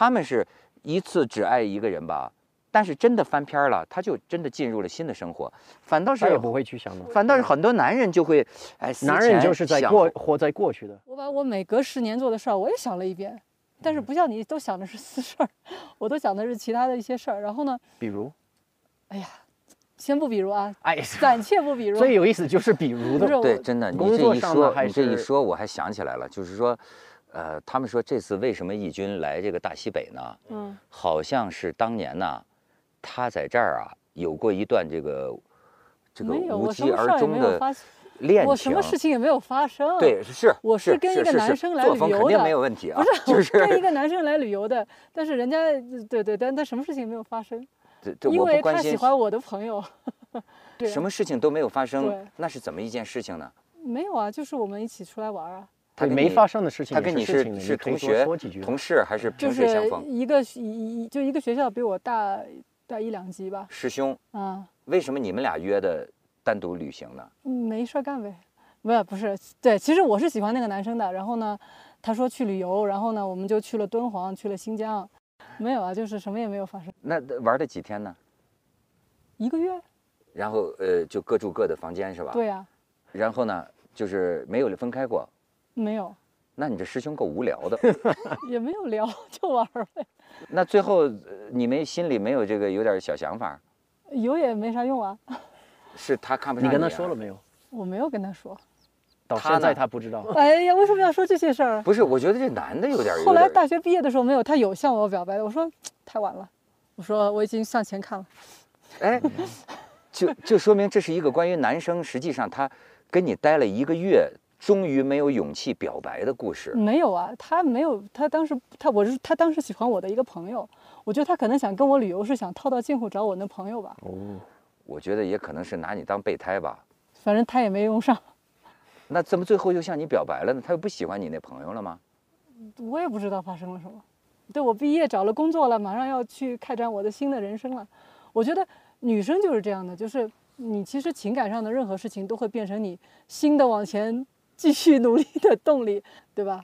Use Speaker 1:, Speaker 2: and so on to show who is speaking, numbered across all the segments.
Speaker 1: 他们是一次只爱一个人吧，但是真的翻篇儿了，他就真的进入了新的生活，反倒是他也不会去想。反倒是很多男人就会，哎，男人就是在过活在过去的。我
Speaker 2: 把我每隔十年做的事儿，我也想了一遍，但是不像你都想的是私事儿，我都想的是其他的一些事儿。然后呢？比如，哎呀，先不比如啊，哎，暂且不比如。最 有意思就
Speaker 1: 是比如的，对，真的。你这一说，你这一说，我还想起来了，就是说。呃，他们说这次为什么义军来这个大西北呢？嗯，好像是当年呢，他在这儿啊有过一段这个这个无疾而终的
Speaker 2: 恋情，我什么事情也没有发生。对，是
Speaker 1: 我是跟一个男生来旅游的，作是肯定没有问题啊，不是跟一个
Speaker 2: 男生来旅游的，但是人家对对，但但什么事情没有发生？
Speaker 1: 对对，我他喜欢我
Speaker 2: 的朋友，对，什么事
Speaker 1: 情都没有发生，那是怎么一件事情呢？
Speaker 2: 没有啊，就是我们一起出来玩啊。
Speaker 3: 他没发生的事情，他跟你是是同学、同
Speaker 1: 事还是就是一
Speaker 2: 个一就一个学校，比我大大一两级吧，师兄啊？
Speaker 1: 为什么你们俩约的单独旅行呢？
Speaker 2: 没事干呗，不不是对，其实我是喜欢那个男生的。然后呢，他说去旅游，然后呢，我们就去了敦煌，去了新疆，没有啊，就是什么也没有发生。
Speaker 1: 那玩了几天呢？一个月。然后呃，就各住各的房间是吧？对呀。然后呢，就是没有分开过。没有，那你这师兄够无聊的，
Speaker 2: 也没有聊，就玩呗。
Speaker 1: 那最后你们心里没有这个，有点小想法，
Speaker 2: 有也没啥用啊。
Speaker 1: 是他看不，你跟他说了没有？
Speaker 2: 我没有跟他说，
Speaker 1: 到现在他不知道。
Speaker 2: 哎呀，为什么要说这些事儿？
Speaker 1: 不是，我觉得这男的有点。后来大
Speaker 2: 学毕业的时候没有，他有向我表白的，我说太晚了，我说我已经向前看了。
Speaker 1: 哎，就就说明这是一个关于男生，实际上他跟你待了一个月。终于没有勇气表白的故事。
Speaker 2: 没有啊，他没有，他当时他我是他当时喜欢我的一个朋友，我觉得他可能想跟我旅游是想套到近乎找我那朋友吧。
Speaker 1: 哦，我觉得也可能是拿你当备胎吧。
Speaker 2: 反正他也没用上。
Speaker 1: 那怎么最后又向你表白了呢？他又不喜欢你那朋友了吗？
Speaker 2: 我也不知道发生了什么。对我毕业找了工作了，马上要去开展我的新的人生了。我觉得女生就是这样的，就是你其实情感上的任何事情都会变成你新的往前。继续努力的动力，对吧？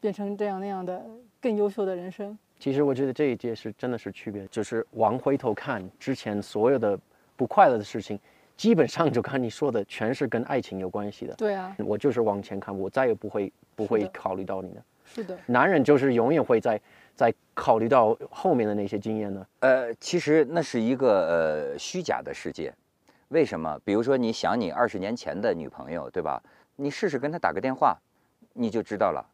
Speaker 2: 变成这样那样的更优秀的人生。
Speaker 3: 其实我觉得这一届是真的是区别，就是往回头看之前所有的不快乐的事情，基本上就看你说的全是跟爱情有关系的。对啊，我就是往前看，我再也不会不会考虑到你了。是的，男人就是永远会在在
Speaker 1: 考虑到后面的那些经验呢。呃，其实那是一个呃虚假的世界，为什么？比如说你想你二十年前的女朋友，对吧？你试试跟他打个电话，你就知道了。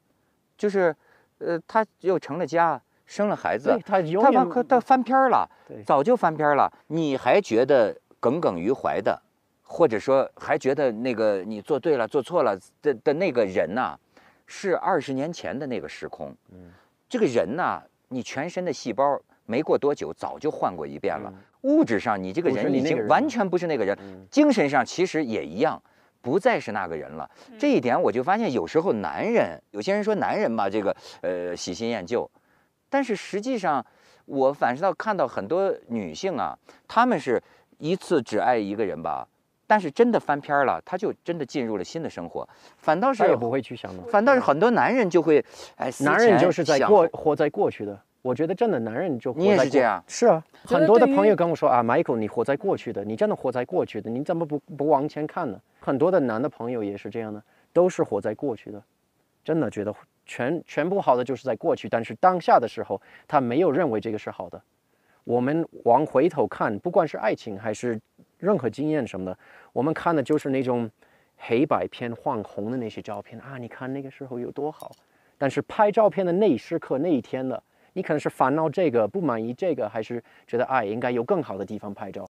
Speaker 1: 就是，呃，他又成了家，生了孩子，他他他翻篇儿了，早就翻篇儿了。你还觉得耿耿于怀的，或者说还觉得那个你做对了、做错了的的那个人呢，是二十年前的那个时空。嗯，这个人呢，你全身的细胞没过多久早就换过一遍了，物质上你这个人已经完全不是那个人，精神上其实也一样。不再是那个人了，这一点我就发现，有时候男人，有些人说男人吧，这个呃，喜新厌旧，但是实际上，我反是到看到很多女性啊，她们是一次只爱一个人吧，但是真的翻篇儿了，她就真的进入了新的生活，反倒是不会去想。反倒是很多男人就会，哎，男人就是在过活
Speaker 3: 在过去的。我觉得真的男人就活在这样，是啊，很多的朋友跟我说啊，Michael，你活在过去的，你真的活在过去的，你怎么不不往前看呢？很多的男的朋友也是这样呢，都是活在过去的，真的觉得全全部好的就是在过去，但是当下的时候他没有认为这个是好的。我们往回头看，不管是爱情还是任何经验什么的，我们看的就是那种黑白片换红的那些照片啊，你看那个时候有多好，但是拍照片的那时刻那一天的。你可能是烦恼这个不满意这个，还是觉得哎应该有更好的地方拍照？